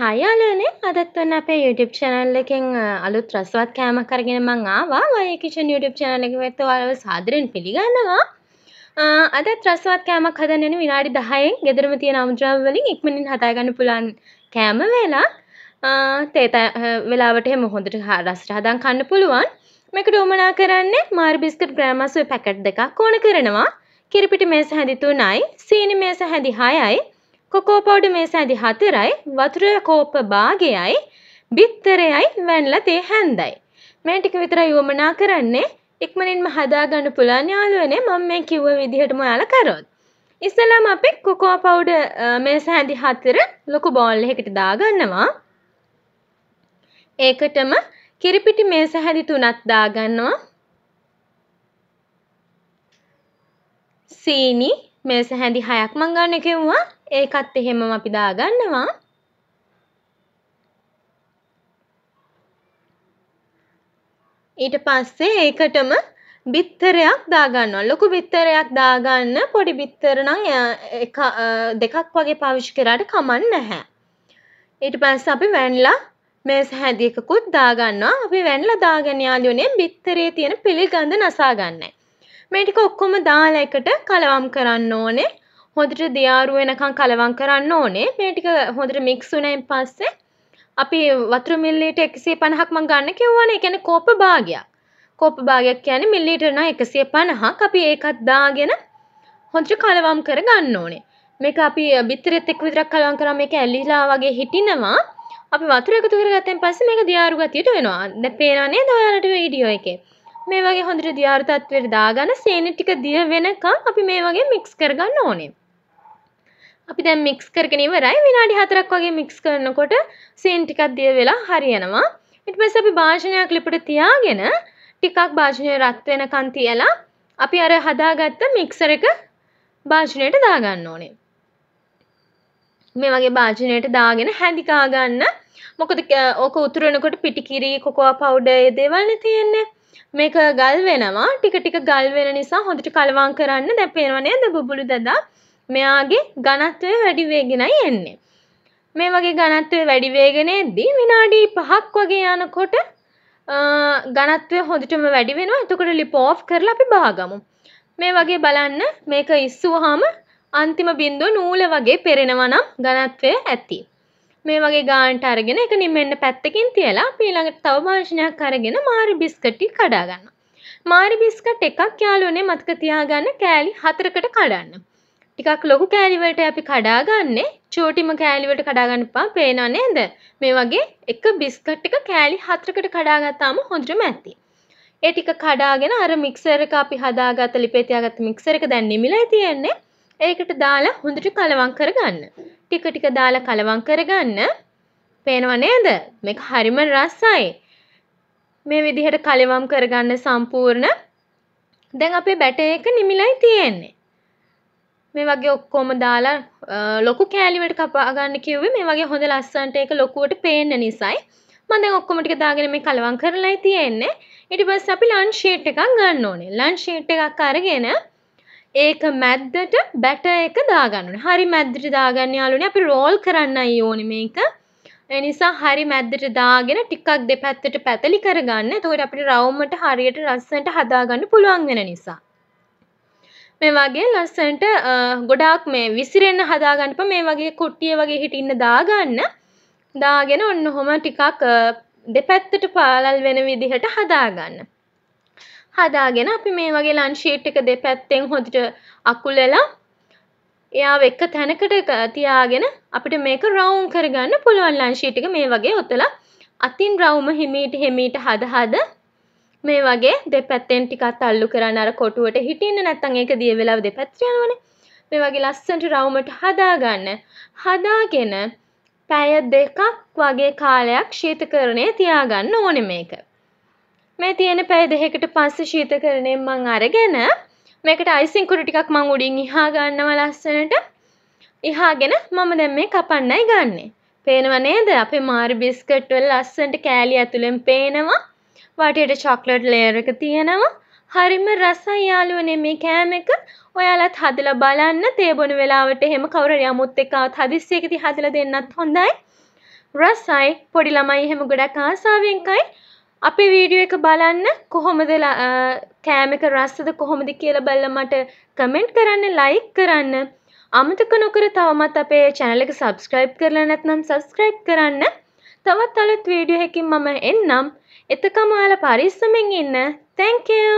හයාලනේ අදත් වන්න අපේ YouTube චැනල් එකෙන් අලුත් රසවත් කෑමක් කරගෙන මං ආවා වය කිචන් YouTube channel එක වෙත ඔයාලව සාදරයෙන් පිළිගන්නවා අදත් රසවත් කෑමක් හදන්න වෙන විනාඩි 10න් ගෙදරම තියෙන අමුද්‍රව්‍ය වලින් ඉක්මනින් හදා ගන්න පුළුවන් කෑම වේලක් තේ වෙලාවට හැම හොඳට රසට හදාන් කන්න පුළුවන් මේකට උමනා කරන්නේ මාර් බිස්කට් ග්‍රෑමස් ඔය පැකට් දෙකක් ඕන කරනවා කිරිපිටි මේස හැඳි 3යි සීනි මේස හැඳි 6යි කොකෝ පවුඩර් මේ සැඳි හතරයි වතුර කෝප භාගයයි බිත්තරයයි වැන්ලා තේ හැන්දයි. මේ ටික විතරයි වමනා කරන්නේ. ඉක්මනින්ම හදාගන්න පුළුවන් යාළුවනේ මම මේ කිව්ව විදිහටම ඔයාලා කරොත්. ඉස්සෙල්ලාම අපි කොකෝ පවුඩර් මේස හැඳි හතර ලොකු බෝල් එකකට දාගන්නවා. ඒකටම කිරිපිටි මේස හැඳි තුනක් දාගන්නවා. සීනි මේ සැහැඳි හයක් මං ගන්න කිව්වා. ඒකත් එහෙමම අපි දාගන්නවා. ඊට පස්සේ ඒකටම බිත්තරයක් දාගන්නවා. ලොකු බිත්තරයක් දාගන්න පොඩි බිත්තර නම් එක දෙකක් වගේ පාවිච්චි කරාට කමක් නැහැ. ඊට පස්සේ අපි වැන්ලා මේස හැදියකකුත් දාගන්නවා. අපි වැන්ලා දාගෙන යාළුවනේ බිත්තරේ තියෙන පිළිගඳ නසා ගන්නයි. මේ ටික ඔක්කොම දාලා එකට කලවම් කරන්න ඕනේ. හොඳට දියාරු වෙනකන් කලවම් කරන්න ඕනේ. මේ ටික හොඳට මික්ස් වුණයින් පස්සේ අපි වතුර මිල්ලීටර් 150ක් මම ගන්න කිව්වනේ. ඒ කියන්නේ කෝප භාගයක්. කෝප භාගයක් කියන්නේ මිල්ලීටර් නම් 150ක්. අපි ඒකත් දාගෙන හොඳට කලවම් කර ගන්න ඕනේ. මේක අපි බිත්තරෙත් එක්ක විතරක් කලවම් කරා මේක ඇලිලා වගේ හිටිනවා. අපි වතුර එකතු කරගත්තෙන් පස්සේ මේක දියාරු ගතියට වෙනවා. දැන් පේනවා නේද ඔයාලට වීඩියෝ එකේ? මේ වගේ හොඳට දියාරු තත්ත්වයට දාගෙන සේනි ටික දිය වෙනකම් අපි මේ වගේ මික්ස් කරගන්න ඕනේ. අපි දැන් මික්ස් කරගෙන ඉවරයි විනාඩි 4ක් වගේ මික්ස් කරනකොට සේනි ටිකක් දිය වෙලා හරියනවා. ඊට පස්සේ අපි භාජනයක් ලිපට තියාගෙන ටිකක් භාජනය රත් වෙනකන් තියලා අපි අර හදාගත්ත මික්සර් එක භාජනයට දාගන්න ඕනේ. මේ වගේ භාජනයට දාගෙන හැඳිකා ගන්න. මොකද ඕක උතුරනකොට පිටිකිරි කොකෝවා පවුඩර් ඒ දේවල් නේ තියෙන්නේ. මේක ගල් වෙනවා ටික ටික ගල් වෙන නිසා හොඳට කලවම් කරන්න දැන් පේනවා නේද බුබුලු දදා මෙයාගේ ඝනත්වය වැඩි වෙගෙනයි එන්නේ මේ වගේ ඝනත්වය වැඩි වෙගෙන එද්දී විනාඩි 5ක් වගේ යනකොට ඝනත්වය හොඳටම වැඩි වෙනවා එතකොට ලිප් ඕෆ් කරලා අපි බහගමු මේ වගේ බලන්න මේක ඉස්සුවාම අන්තිම බිඳුව නූල වගේ පෙරෙනවා නම් ඝනත්වය ඇති මේ වගේ ගාන්ට අරගෙන එක නිමෙන්න පැත්තකින් තියලා අපි ඊළඟට තව භාජනයක් අරගෙන මාරි බිස්කට් ටික කඩා ගන්නවා. මාරි බිස්කට් එකක් යාළුවනේ මතක තියාගන්න කෑලි හතරකට කඩන්න. ටිකක් ලොකු කෑලිවලට අපි කඩාගන්නේ චූටිම කෑලිවලට කඩාගන්න එපා පේනව නේද මේ වගේ එක බිස්කට් එක කෑලි හතරකට කඩාගත්තාම හොඳටම ඇති ඒ ටික කඩාගෙන අර මික්සර් එක අපි හදාගත්ත ලිපේ තියාගත්ත මික්සර් එක දැන් නිමිලා තියෙන්නේ ඒකට දාලා හොඳට කලවම් කරගන්න ටික ටික දාලා කලවම් කරගන්න. පේනව නේද? මේක හරිම රසයි. මේ විදිහට කලවම් කරගන්න සම්පූර්ණ. දැන් අපේ බැටේ එක නිමිලයි තියෙන්නේ. මේ වගේ ඔක්කොම දාලා ලොකු කෑලිවලට කපා ගන්න කිව්වේ මේ වගේ හොඳ ලස්සනට ඒක ලොකුවට පේන්න නිසායි. මම දැන් ඔක්කොම ටික දාගෙන මේ කලවම් කරලායි තියෙන්නේ. ඊට පස්සේ අපි ලන්ච් ෂීට් එකක් ගන්න ඕනේ. ලන්ච් ෂීට් එකක් අරගෙන ඒක මැද්දට බැටර් එක දාගන්න ඕනේ. හරි මැද්දට දාගන්න යාළුවනේ අපි රෝල් කරන්නයි ඕනේ මේක. ඒ නිසා හරි මැද්දට දාගෙන ටිකක් දෙපැත්තට පැතලි කරගන්න. එතකොට අපිට රවුමට හරියට ලස්සනට හදාගන්න පුළුවන් වෙන නිසා. මේ වගේ ලස්සනට ගොඩාක් මේ විසිරෙන්න හදාගන්නපම මේ වගේ කොට්ටිය වගේ හිටින්න දාගන්න. දාගෙන ඔන්න ඔහොම ටිකක් දෙපැත්තට පාලල් වෙන විදිහට හදාගන්න. හදාගෙන අපි මේ වගේ ලන්ශීට් එක දෙපැත්තෙන් හොඳට අකුලලා එයාව එක තැනකට තියාගෙන අපිට මේක රවුම් කරගන්න පුළුවන් ලන්ශීට් එක මේ වගේ ඔතලා අතින් රවුම හිමීට හිමීට හද හද මේ වගේ දෙපැත්තෙන් ටිකක් තල්ලු කරන්න අර කොටුවට හිටින්න නැත්නම් ඒක දිය වෙලාව දෙපැත්තට යනවනේ මේ වගේ ලස්සනට රවුමට හදාගන්න හදාගෙන පැය දෙකක් වගේ කාලයක් ශීතකරණය තියාගන්න ඕනේ මේක මේ තියෙන පැය දෙකකට පස්සේ ශීතකරණයෙන් මං අරගෙන මේකට අයිසින් කුරු ටිකක් මං උඩින් ඉහා ගන්නවා ලස්සනට. ඉහාගෙන මම දැන් මේ කපන්නයි ගන්නෙ. පේනව නේද? අපේ මාරි බිස්කට් වල ලස්සනට කෑලි ඇතුලෙන් පේනවා. වටේට චොක්ලට් ලේයර් එක තියෙනවා. හරිම රසයි යාළුවනේ මේ කෑම එක. ඔයාලත් හදලා බලන්න. තේ බොන වෙලාවට එහෙම කවුරු හරි අමුත් එක්කවත් හදිස්සියකදී හදලා දෙන්නත් හොඳයි. රසයි. පොඩි ළමයි එහෙම ගොඩක් ආසාවෙන් කයි. අපේ වීඩියෝ එක බලන්න කොහොමද කෑම එක රස්සද කොහොමද කියලා බලලා මට කමෙන්ට් කරන්න ලයික් කරන්න අමතක නොකර තවමත් අපේ channel එක subscribe කරලා නැත්නම් subscribe කරන්න තවත් අලුත් වීඩියෝ එකකින් මම එන්නම් එතකම ඔයාලා පරිස්සමෙන් ඉන්න thank you